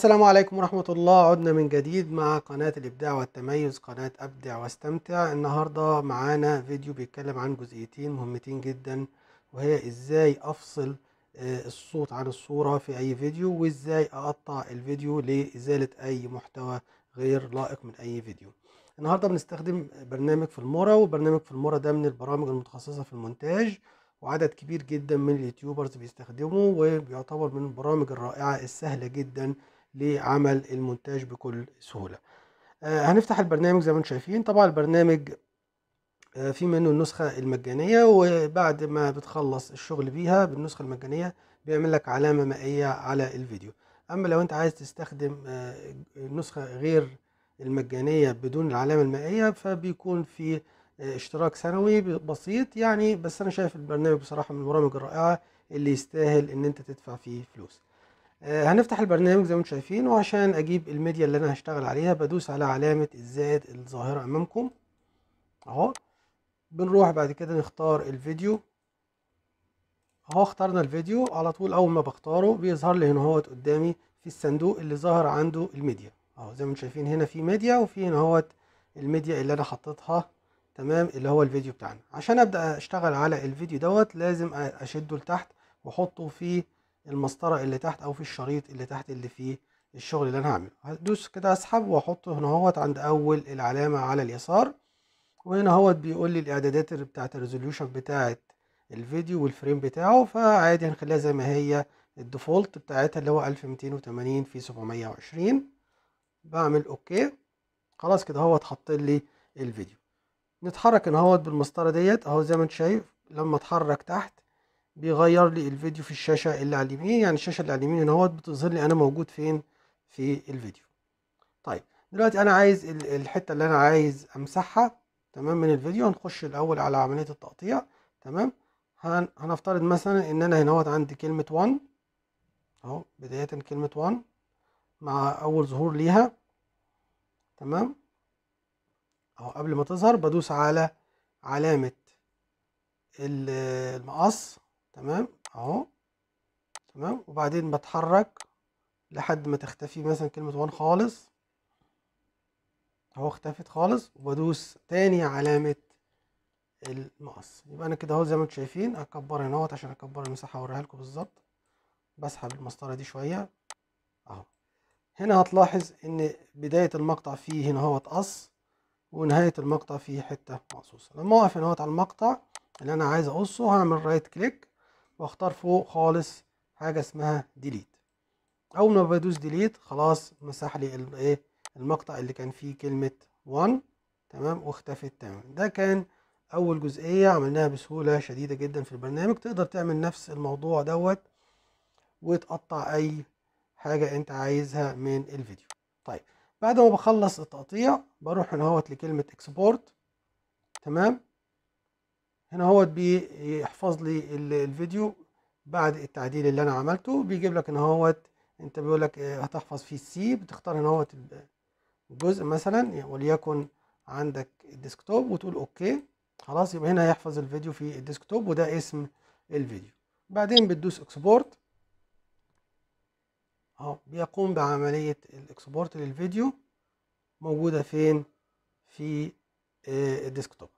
السلام عليكم ورحمة الله عدنا من جديد مع قناة الإبداع والتميز قناة أبدع واستمتع النهاردة معانا فيديو بيتكلم عن جزئيتين مهمتين جدا وهي إزاي أفصل آه، الصوت عن الصورة في أي فيديو وإزاي أقطع الفيديو لإزالة أي محتوى غير لائق من أي فيديو النهاردة بنستخدم برنامج في المورا وبرنامج في المورا ده من البرامج المتخصصة في المونتاج وعدد كبير جدا من اليوتيوبرز بيستخدموه وبيعتبر من البرامج الرائعة السهلة جدا لعمل المونتاج بكل سهولة آه، هنفتح البرنامج زي ما انتم شايفين طبعا البرنامج آه، في منه النسخة المجانية وبعد ما بتخلص الشغل بيها بالنسخة المجانية بيعمل لك علامة مائية على الفيديو أما لو أنت عايز تستخدم النسخة آه، غير المجانية بدون العلامة المائية فبيكون في اشتراك سنوي بسيط يعني بس أنا شايف البرنامج بصراحة من البرامج الرائعة اللي يستاهل إن أنت تدفع فيه فلوس آه، هنفتح البرنامج زي ما انتم شايفين وعشان اجيب الميديا اللي انا هشتغل عليها بدوس على علامة الزائد الظاهرة امامكم اهو بنروح بعد كده نختار الفيديو اهو اخترنا الفيديو على طول اول ما بختاره بيظهر لي هنا اهوت قدامي في الصندوق اللي ظهر عنده الميديا اهو زي ما انتم شايفين هنا في ميديا وفي هنا اهوت الميديا اللي انا حطيتها تمام اللي هو الفيديو بتاعنا عشان ابدا اشتغل على الفيديو دوت لازم اشده لتحت واحطه في المسطره اللي تحت او في الشريط اللي تحت اللي فيه الشغل اللي انا هعمله هدوس كده اسحب واحطه هنا اهوت عند اول العلامه على اليسار وهنا اهوت بيقول لي الاعدادات بتاعه الريزوليوشن بتاعه الفيديو والفريم بتاعه فعادي هنخليها زي ما هي الديفولت بتاعتها اللي هو 1280 في 720 بعمل اوكي خلاص كده اهوت حط لي الفيديو نتحرك اهوت بالمسطره ديت اهو زي ما انت شايف لما اتحرك تحت بيغير لي الفيديو في الشاشه اللي على اليمين إيه يعني الشاشه اللي على اليمين هنا اهوت بتظهر لي انا موجود فين في الفيديو طيب دلوقتي انا عايز الحته اللي انا عايز امسحها تمام من الفيديو هنخش الاول على عمليه التقطيع تمام هنفترض مثلا ان انا هنا اهوت عندي كلمه 1 اهو بدايه كلمه 1 مع اول ظهور ليها تمام اهو قبل ما تظهر بدوس على علامه المقص تمام اهو تمام وبعدين بتحرك لحد ما تختفي مثلا كلمة وان خالص اهو اختفت خالص وبدوس تاني علامة المقص يبقى انا كده اهو زي ما انتم شايفين هكبر هنا اهوت عشان اكبر المساحة اوريها لكم بالظبط بسحب المسطرة دي شوية اهو هنا هتلاحظ ان بداية المقطع فيه هنا اهوت قص ونهاية المقطع فيه حتة مقصوصة لما اوقف هنا اهوت على المقطع اللي انا عايز اقصه هعمل رايت كليك واختار فوق خالص حاجه اسمها ديليت اول ما بدوس ديليت خلاص مسح لي الايه المقطع اللي كان فيه كلمه 1 تمام واختفت تمام ده كان اول جزئيه عملناها بسهوله شديده جدا في البرنامج تقدر تعمل نفس الموضوع دوت وتقطع اي حاجه انت عايزها من الفيديو طيب بعد ما بخلص التقطيع بروح هنا اهوت لكلمه اكسبورت تمام هنا هو بيحفظ لي الفيديو بعد التعديل اللي انا عملته بيجيب لك ان هو انت بيقول لك آه، هتحفظ فيه السي بتختار ان هو الجزء مثلا وليكن عندك الديسكتوب وتقول اوكي خلاص يبقى هنا هيحفظ الفيديو في الديسكتوب وده اسم الفيديو بعدين بتدوس اكسبورت اهو بيقوم بعملية الاكسبورت للفيديو موجودة فين في آه، الديسكتوب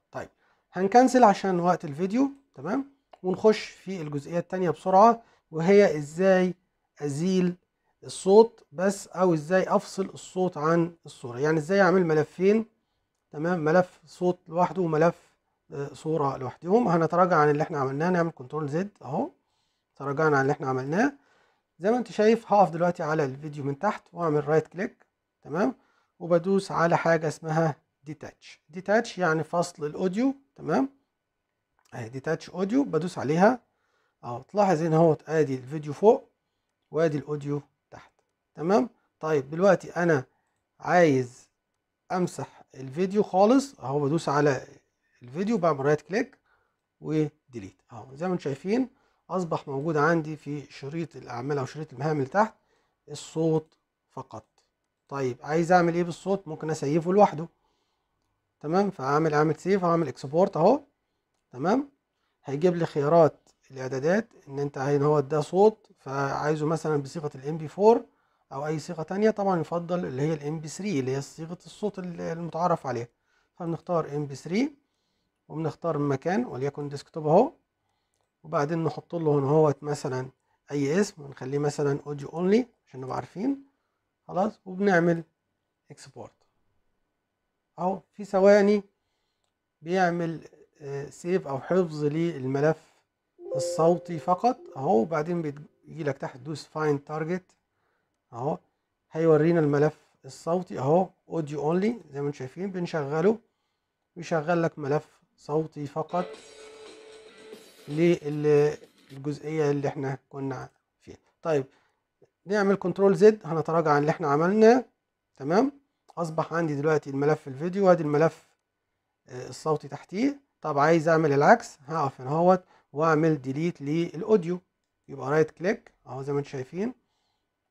هنكنسل عشان وقت الفيديو تمام ونخش في الجزئية التانية بسرعة وهي ازاي ازيل الصوت بس او ازاي افصل الصوت عن الصورة يعني ازاي اعمل ملفين تمام ملف صوت لوحده وملف آه، صورة لوحدهم هنتراجع عن اللي احنا عملناه نعمل كنترول زد اهو تراجعنا عن اللي احنا عملناه زي ما انت شايف هقف دلوقتي على الفيديو من تحت واعمل رايت كليك تمام وبدوس على حاجة اسمها ديتاتش ديتاتش يعني فصل الاوديو تمام اهي ديتاتش اوديو بدوس عليها اهو تلاحظ هنا اهو ادي الفيديو فوق وادي الاوديو تحت تمام طيب دلوقتي انا عايز امسح الفيديو خالص اهو بدوس على الفيديو بعمل رايت كليك وديليت اهو زي ما انتم شايفين اصبح موجود عندي في شريط الاعمال او شريط المهام اللي تحت الصوت فقط طيب عايز اعمل ايه بالصوت ممكن اسيفه لوحده تمام فهعمل عامل سيف هعمل اكسبورت اهو تمام هيجيب لي خيارات الاعدادات ان انت هنا هو ده صوت فعايزه مثلا بصيغه الام بي 4 او اي صيغه تانية طبعا يفضل اللي هي الام بي 3 اللي هي صيغه الصوت المتعارف عليها فبنختار ام بي 3 وبنختار المكان وليكن ديسكتوب اهو وبعدين نحط له هنا اهوت مثلا اي اسم ونخليه مثلا اوديو اونلي عشان نبقى عارفين خلاص وبنعمل اكسبورت اهو في ثواني بيعمل آه، سيف او حفظ للملف الصوتي فقط اهو وبعدين بيجي لك تحت دوس فايند تارجت اهو هيورينا الملف الصوتي اهو اوديو اونلي زي ما انتم شايفين بنشغله بيشغل لك ملف صوتي فقط للجزئيه اللي احنا كنا فيها طيب نعمل كنترول زد هنتراجع عن اللي احنا عملناه تمام اصبح عندي دلوقتي الملف الفيديو وادي الملف آه، الصوتي تحتيه طب عايز اعمل العكس هقف هنا اهوت واعمل ديليت للاوديو يبقى رايت كليك اهو زي ما انتم شايفين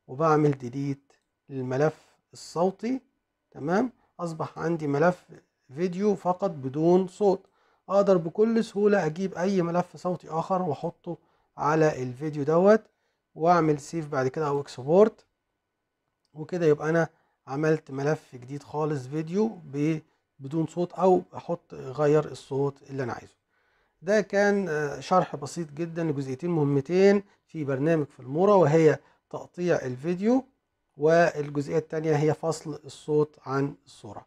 وبعمل ديليت للملف الصوتي تمام اصبح عندي ملف فيديو فقط بدون صوت اقدر بكل سهولة اجيب اي ملف صوتي اخر واحطه على الفيديو دوت واعمل سيف بعد كده او اكسبورت وكده يبقى انا عملت ملف جديد خالص فيديو بدون صوت او احط غير الصوت اللي انا عايزه ده كان آه، شرح بسيط جدا لجزئيتين مهمتين في برنامج في المورا وهي تقطيع الفيديو والجزئية الثانية هي فصل الصوت عن الصورة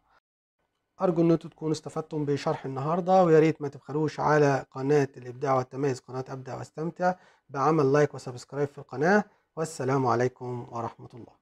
أرجو أن تكونوا استفدتم بشرح النهاردة ويا ريت ما تبخلوش على قناة الإبداع والتميز قناة أبدع واستمتع بعمل لايك وسبسكرايب في القناة والسلام عليكم ورحمة الله